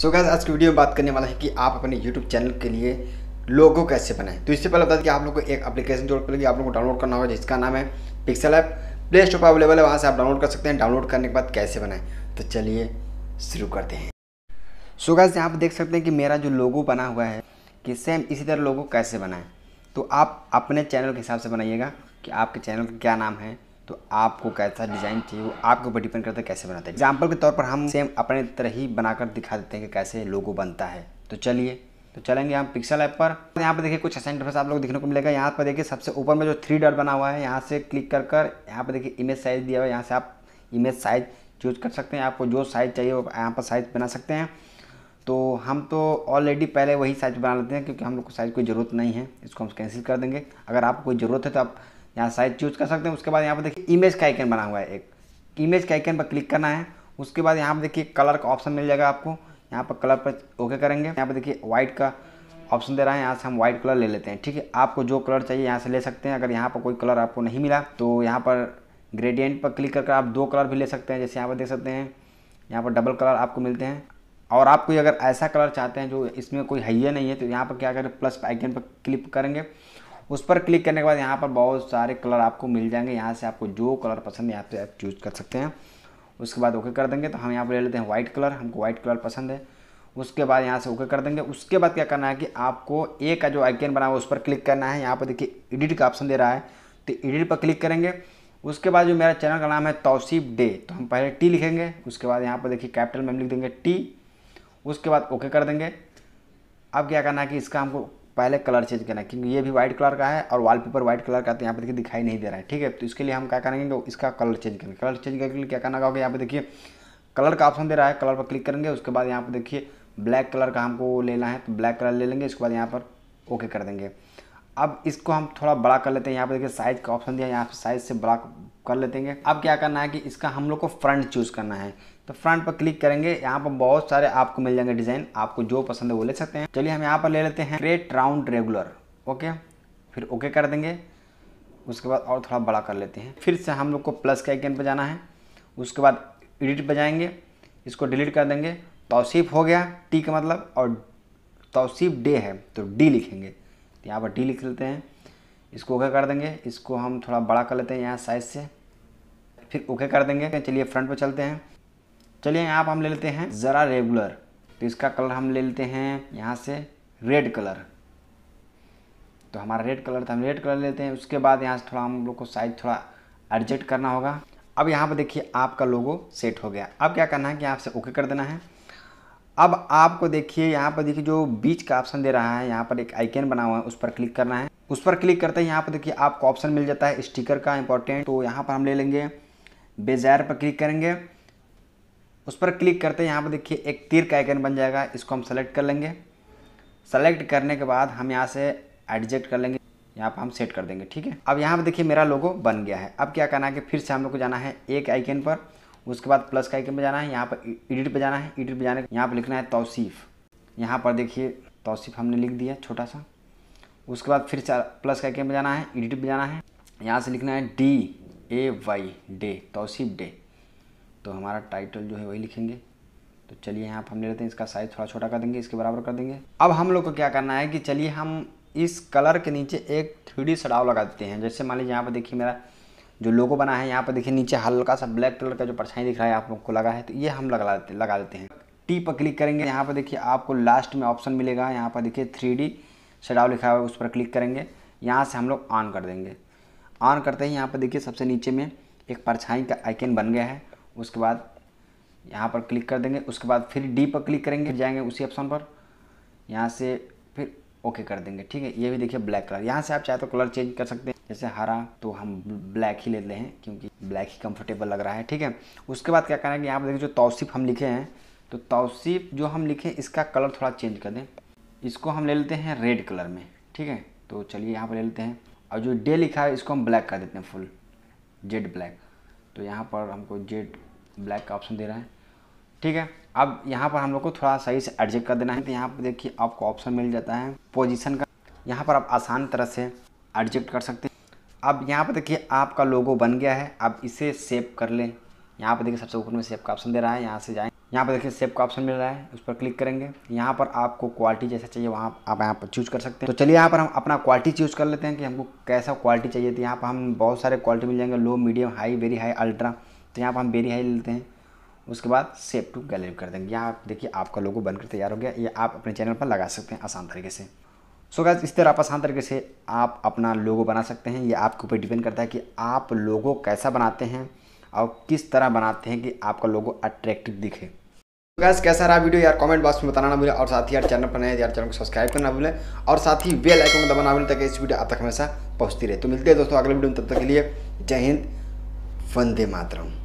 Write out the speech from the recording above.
सो so gas आज की video में बात करने वाला है कि आप अपने यूट्यूब चैनल के लिए लोगो कैसे बनाएं तो इससे पहले बता दें कि आप लोग को एक एप्लीकेशन जोड़ पड़ेगी आप लोग को डाउनलोड करना होगा जिसका नाम है पिक्सल ऐप प्ले स्टोर पर अवेलेबल है वहाँ से आप डाउनलोड कर सकते हैं डाउनलोड करने के बाद कैसे बनाएं तो चलिए शुरू करते हैं सो गैस यहाँ पर देख सकते हैं कि मेरा जो लोगो बना हुआ है कि सेम इसी तरह लोगो कैसे बनाएँ तो आप अपने चैनल के हिसाब से बनाइएगा कि आपके चैनल का क्या नाम है तो आपको कैसा डिज़ाइन चाहिए वो आपके ऊपर डिपेंड करता है कैसे बनाते हैं एग्जाम्पल के तौर पर हम सेम अपने तरह ही बनाकर दिखा देते हैं कि कैसे लोगो बनता है तो चलिए तो चलेंगे हम पिक्सल ऐप पर तो यहाँ पर देखिए कुछ असाइन इंटरफेस आप लोग देखने को मिलेगा यहाँ पर देखिए सबसे ऊपर में जो थ्री डॉट बना हुआ है यहाँ से क्लिक कर कर यहाँ पर देखिए इमेज साइज दिया हुआ है यहाँ से आप इमेज साइज चूज कर सकते हैं आपको जो साइज़ चाहिए वो यहाँ पर साइज़ बना सकते हैं तो हम तो ऑलरेडी पहले वही साइज़ बना लेते हैं क्योंकि हम लोग को साइज़ कोई ज़रूरत नहीं है इसको हम कैंसिल कर देंगे अगर आपको कोई ज़रूरत है तो आप यहाँ साइज चूज कर सकते हैं उसके बाद यहाँ पर देखिए इमेज का आइकन बना हुआ है एक इमेज के आइकन पर क्लिक करना है उसके बाद यहाँ पर देखिए कलर का ऑप्शन मिल जाएगा आपको यहाँ पर कलर पर ओके करेंगे यहाँ पर देखिए व्हाइट का ऑप्शन दे रहा है यहाँ से हम व्हाइट कलर ले लेते हैं ठीक है आपको जो कलर चाहिए यहाँ से ले सकते हैं अगर यहाँ पर कोई कलर आपको नहीं मिला तो यहाँ पर ग्रेडियंट पर क्लिक करके आप दो कलर भी ले सकते हैं जैसे यहाँ पर देख सकते हैं यहाँ पर डबल कलर आपको मिलते हैं और आप कोई अगर ऐसा कलर चाहते हैं जो इसमें कोई है नहीं है तो यहाँ पर क्या करें प्लस आइकन पर क्लिक करेंगे उस पर क्लिक करने के बाद यहाँ पर बहुत सारे कलर आपको मिल जाएंगे यहाँ से आपको जो कलर पसंद है यहाँ से आप चूज़ कर सकते हैं उसके बाद ओके कर देंगे तो हम यहाँ पर ले लेते हैं वाइट कलर हमको वाइट कलर पसंद है उसके बाद यहाँ से ओके कर देंगे उसके बाद क्या करना है कि आपको ए का जो आइकन बना हुआ उस पर क्लिक करना है यहाँ पर देखिए एडिट का ऑप्शन दे रहा है तो एडिट पर क्लिक करेंगे उसके बाद जो मेरा चैनल का नाम है तौसीफ डे तो हम पहले टी लिखेंगे उसके बाद यहाँ पर देखिए कैपिटल में हम लिख देंगे टी उसके बाद ओके कर देंगे अब क्या करना है कि इसका हमको पहले कलर चेंज करना है क्योंकि ये भी व्हाइट कलर का है और वॉलपेपर व्हाइट कलर का तो यहाँ पे देखिए दिखाई नहीं दे रहा है ठीक है तो इसके लिए हम क्या करेंगे इसका कलर चेंज करेंगे कलर चेंज करने के लिए क्या करना होगा यहाँ पे देखिए कलर का ऑप्शन दे रहा है कलर पर क्लिक करेंगे उसके बाद यहाँ पर देखिए ब्लैक कलर का हमको लेना है तो ब्लैक कलर ले लेंगे उसके बाद यहाँ पर ओके कर देंगे अब इसको हम थोड़ा बड़ा कर लेते हैं यहाँ पर देखिए साइज़ का ऑप्शन दिया है यहाँ पर साइज़ से बड़ा कर लेते हैं अब क्या करना है कि इसका हम लोग को फ्रंट चूज़ करना है तो फ्रंट पर क्लिक करेंगे यहाँ पर बहुत सारे आपको मिल जाएंगे डिज़ाइन आपको जो पसंद है वो ले सकते हैं चलिए हम यहाँ पर ले लेते हैं रेट राउंड रेगुलर ओके फिर ओके कर देंगे उसके बाद और थोड़ा बड़ा कर लेते हैं फिर से हम लोग को प्लस के आइकन पर जाना है उसके बाद एडिट पर जाएंगे इसको डिलीट कर देंगे तोसीफ़ हो गया टी का मतलब और तोसीफ़ डे है तो डी लिखेंगे तो यहाँ पर डी लिख लेते हैं इसको ओके कर देंगे इसको हम थोड़ा बड़ा कर लेते हैं यहाँ साइज से फिर ओके कर देंगे चलिए फ्रंट पर चलते हैं चलिए यहाँ पर हम ले लेते हैं ज़रा रेगुलर तो इसका कलर हम ले लेते हैं यहाँ से रेड कलर तो हमारा रेड कलर था हम रेड कलर लेते हैं उसके बाद यहाँ से थोड़ा हम लोग को साइज थोड़ा एडजस्ट करना होगा अब यहाँ पर देखिए आपका लोगो सेट हो गया अब क्या करना है कि आपसे ओके कर देना है अब आपको देखिए यहाँ पर देखिए जो बीच का ऑप्शन दे रहा है यहाँ पर एक आइकन बना हुआ है उस पर क्लिक करना है उस पर क्लिक करते हैं यहाँ पर देखिए आपको ऑप्शन मिल जाता है स्टिकर का इंपॉर्टेंट तो यहाँ पर हम ले लेंगे बेजैर पर क्लिक करेंगे उस पर क्लिक करते हैं यहाँ पर देखिए एक तीर का आइकन बन जाएगा इसको हम सेलेक्ट कर लेंगे सेलेक्ट करने के बाद हम यहाँ से एडजेक्ट कर लेंगे यहाँ पर हम सेट कर देंगे ठीक है अब यहाँ पर देखिए मेरा लोगो बन गया है अब क्या करना है कि फिर से हम लोग को जाना है एक आइकन पर उसके बाद प्लस का आइकन पर जाना है यहाँ पर एडिट पर जाना है एडिट पर जाने यहाँ पर लिखना है तोसीफ़ यहाँ पर देखिए तोसीफ़ हमने लिख दिया छोटा सा उसके बाद फिर प्लस करके में जाना है एडिट में जाना है यहाँ से लिखना है D A Y day Tauseef day तो हमारा टाइटल जो है वही लिखेंगे तो चलिए यहाँ पर हम ले लेते हैं इसका साइज़ थोड़ा छोटा कर देंगे इसके बराबर कर देंगे अब हम लोग को क्या करना है कि चलिए हम इस कलर के नीचे एक थ्री डी सड़ाव लगा देते हैं जैसे मान लीजिए यहाँ पर देखिए मेरा जो लोगो बना है यहाँ पर देखिए नीचे हल्का सा ब्लैक कलर का जो परछाई दिख रहा है आप लोग को लगा है तो ये हम लगा देते लगा देते हैं टी पर क्लिक करेंगे यहाँ पर देखिए आपको लास्ट में ऑप्शन मिलेगा यहाँ पर देखिए थ्री शटाव लिखा हुआ है उस पर क्लिक करेंगे यहाँ से हम लोग ऑन कर देंगे ऑन करते ही यहाँ पर देखिए सबसे नीचे में एक परछाई का आइकन बन गया है उसके बाद यहाँ पर क्लिक कर देंगे उसके बाद फिर डी पर क्लिक करेंगे जाएंगे उसी ऑप्शन पर यहाँ से फिर ओके कर देंगे ठीक है ये भी देखिए ब्लैक कलर यहाँ से आप चाहे तो कलर चेंज कर सकते हैं जैसे हरा तो हम ब्लैक ही लेते हैं क्योंकि ब्लैक ही कंफर्टेबल लग रहा है ठीक है उसके बाद क्या करेंगे यहाँ पर देखिए जो तोसीफ़ हम लिखे हैं तो तोसीफ़ जो हम लिखे इसका कलर थोड़ा चेंज कर दें इसको हम ले लेते हैं रेड कलर में ठीक है तो चलिए यहाँ पर ले लेते हैं और जो डे लिखा है इसको हम ब्लैक कर देते हैं फुल जेड ब्लैक तो यहाँ पर हमको जेड ब्लैक का ऑप्शन दे रहा है ठीक है अब यहाँ पर हम लोग को थोड़ा सही से एडजस्ट कर देना है तो यहाँ पर देखिए आपको ऑप्शन मिल जाता है पोजीशन का यहाँ पर आप आसान तरह से एडजस्ट कर सकते हैं अब यहाँ पर देखिए आपका लोगो बन गया है अब इसे सेव कर लें यहाँ पर देखिए सबसे ऊपर में सेव का ऑप्शन दे रहा है यहाँ से जाएँ यहाँ पर देखिए सेव का ऑप्शन मिल रहा है उस पर क्लिक करेंगे यहाँ पर आपको क्वालिटी जैसा चाहिए वहाँ आप यहाँ पर चूज़ कर सकते हैं तो चलिए यहाँ पर हम अपना क्वालिटी चूज़ कर लेते हैं कि हमको कैसा क्वालिटी चाहिए तो यहाँ पर हम बहुत सारे क्वालिटी मिल जाएंगे low medium high very high ultra तो यहाँ पर हम वेरी हाई लेते हैं उसके बाद सेव टू गैलरी कर देंगे यहाँ देखिए आपका लोगो बनकर तैयार हो गया ये आप अपने चैनल पर लगा सकते हैं आसान तरीके से सो गैस इस तरह आप आसान तरीके से आप अपना लोगो बना सकते हैं ये आपके ऊपर डिपेंड करता है कि आप लोगो कैसा बनाते हैं और किस तरह बनाते हैं कि आपका लोगो अट्रैक्टिव दिखे गैस तो कैसा रहा वीडियो यार कमेंट बॉक्स में बताना ना भूलें और साथ ही यार चैनल पर नए तो यार चैनल को सब्सक्राइब करना भूलें और साथ ही बेल आइकन को दबाना भूलें ताकि इस वीडियो आप तक हमेशा पहुंचती रहे तो मिलते हैं दोस्तों अगले वीडियो में तब तक के लिए जय हिंद वंदे मातरम